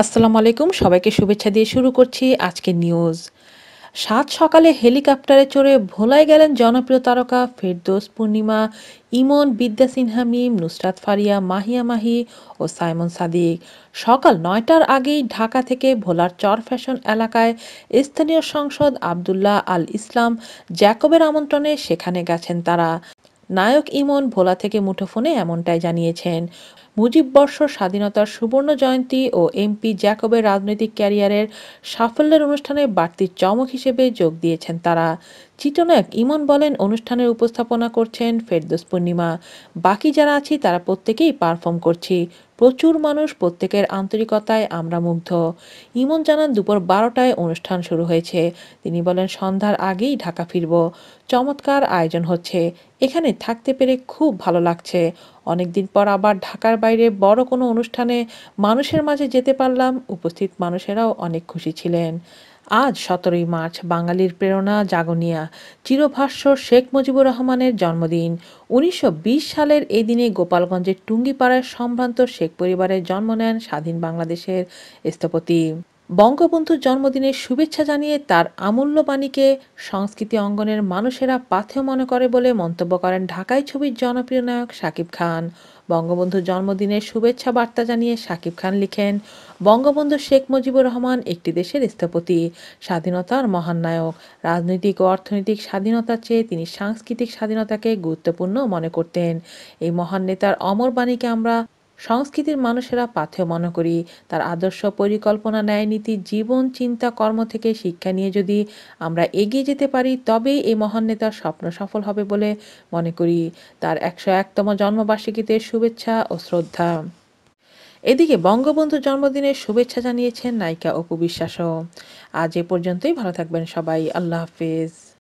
আসসালামু আলাইকুম সবাইকে শুভেচ্ছা দিয়ে শুরু করছি আজকের নিউজ সাত সকালে হেলিকপ্টারে চড়ে ভোলায় গেলেন জনপ্রিয় তারকা ফেরদোস পূর্ণিমা ইমন বিদ্যা সিনহা মিম নুসরাত ফারিয়া মাহিয়া মাহি ও সাইমন সাদিক সকাল নয়টার আগেই ঢাকা থেকে ভোলার চর ফ্যাশন এলাকায় স্থানীয় সংসদ আবদুল্লাহ আল ইসলাম জ্যাকবের আমন্ত্রণে সেখানে গেছেন তারা নায়ক ইমন ভোলা থেকে মুঠোফোনে এমনটাই জানিয়েছেন মুজিববর্ষ স্বাধীনতার সুবর্ণ জয়ন্তী ও এমপি জ্যাকবের রাজনৈতিক ক্যারিয়ারের সাফল্যের অনুষ্ঠানে বাড়তি চমক হিসেবে যোগ দিয়েছেন তারা চিত্রনায়ক ইমন বলেন অনুষ্ঠানের উপস্থাপনা করছেন ফেরদোস পূর্ণিমা বাকি যারা আছি তারা প্রত্যেকেই পারফর্ম করছি প্রচুর মানুষ প্রত্যেকের আন্তরিকতায় আমরা মুগ্ধ ইমন জানান দুপুর বারোটায় অনুষ্ঠান শুরু হয়েছে তিনি বলেন সন্ধ্যার আগেই ঢাকা ফিরব চমৎকার আয়োজন হচ্ছে এখানে থাকতে পেরে খুব ভালো লাগছে অনেকদিন পর আবার ঢাকার বাইরে বড় কোনো অনুষ্ঠানে মানুষের মাঝে যেতে পারলাম উপস্থিত মানুষেরাও অনেক খুশি ছিলেন আজ সতেরোই মার্চ বাঙালির প্রেরণা জাগনিয়া চিরভাষ্য শেখ মুজিবুর রহমানের জন্মদিন উনিশশো সালের এই দিনে গোপালগঞ্জের টুঙ্গিপাড়ায় সম্ভ্রান্ত শেখ পরিবারের জন্ম নেন স্বাধীন বাংলাদেশের স্থপতি বঙ্গবন্ধুর জন্মদিনের শুভেচ্ছা জানিয়ে তার আমূল্য বাণীকে সংস্কৃতি অঙ্গনের মানুষেরা পাথেয় মনে করে বলে মন্তব্য করেন ঢাকাই ছবির জনপ্রিয় নায়ক শাকিব খান বঙ্গবন্ধুর জন্মদিনের শুভেচ্ছা বার্তা জানিয়ে শাকিব খান লিখেন বঙ্গবন্ধু শেখ মুজিবুর রহমান একটি দেশের স্থপতি স্বাধীনতার মহান নায়ক রাজনৈতিক ও অর্থনৈতিক স্বাধীনতার চেয়ে তিনি সাংস্কৃতিক স্বাধীনতাকে গুরুত্বপূর্ণ মনে করতেন এই মহান নেতার অমর বাণীকে আমরা সংস্কৃতির মানুষেরা পাথেয় মনে করি তার আদর্শ পরিকল্পনা ন্যায় নীতি জীবন চিন্তা কর্ম থেকে শিক্ষা নিয়ে যদি আমরা এগিয়ে যেতে পারি তবেই এই মহান নেতার স্বপ্ন সফল হবে বলে মনে করি তার একশো একতম জন্মবার্ষিকীতে শুভেচ্ছা ও শ্রদ্ধা এদিকে বঙ্গবন্ধু জন্মদিনের শুভেচ্ছা জানিয়েছেন নায়িকা অপু বিশ্বাসও আজ এ পর্যন্তই ভালো থাকবেন সবাই আল্লাহ হাফিজ